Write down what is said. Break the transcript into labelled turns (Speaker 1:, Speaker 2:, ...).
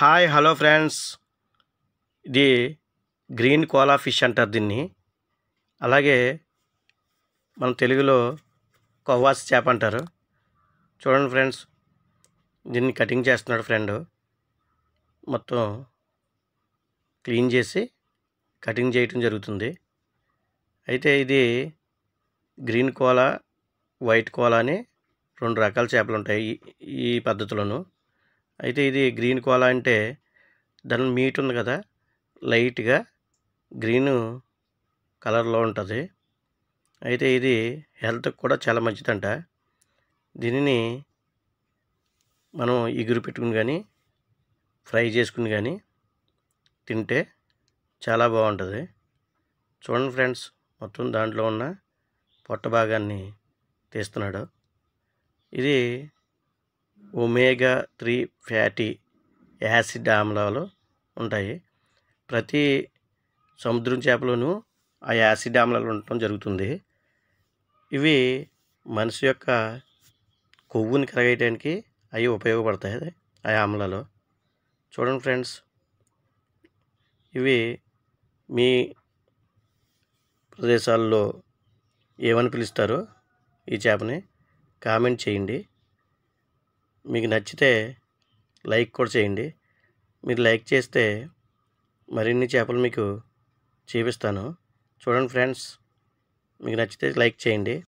Speaker 1: hi hello friends ఇది green కోలా fish అంటారు దీన్ని అలాగే మన తెలుగులో కొవ్వాస్ చేప అంటారు చూడండి ఫ్రెండ్స్ దీన్ని కటింగ్ చేస్తున్నాడు ఫ్రెండ్ మొత్తం క్లీన్ చేసి కటింగ్ చేయటం జరుగుతుంది అయితే ఇది గ్రీన్ కోలా వైట్ కోలా అని రెండు రకాల చేపలు ఉంటాయి ఈ పద్ధతిలోనూ అయితే ఇది గ్రీన్ కోలా అంటే దాని మీట్ ఉంది కదా లైట్గా గ్రీను కలర్లో ఉంటుంది అయితే ఇది హెల్త్కి కూడా చాలా మంచిదంట దీనిని మనం ఎగురు పెట్టుకుని కానీ ఫ్రై చేసుకుని కానీ తింటే చాలా బాగుంటుంది చూడండి ఫ్రెండ్స్ మొత్తం దాంట్లో ఉన్న పొట్ట భాగాన్ని తీస్తున్నాడు ఇది ఒమేగా త్రీ ఫ్యాటీ యాసిడ్ ఆమ్లాలు ఉంటాయి ప్రతి సముద్రం చేపలోనూ ఆ యాసిడ్ ఆమ్లాలు ఉండటం జరుగుతుంది ఇవి మనిషి యొక్క కొవ్వుని కరగేయడానికి అవి ఉపయోగపడతాయి ఆ ఆమ్లాలు చూడండి ఫ్రెండ్స్ ఇవి మీ ప్రదేశాల్లో ఏమని పిలుస్తారో ఈ చేపని కామెంట్ చేయండి మీకు నచ్చితే లైక్ కూడా చేయండి మీరు లైక్ చేస్తే మరిన్ని చేపలు మీకు చూపిస్తాను చూడండి ఫ్రెండ్స్ మీకు నచ్చితే లైక్ చేయండి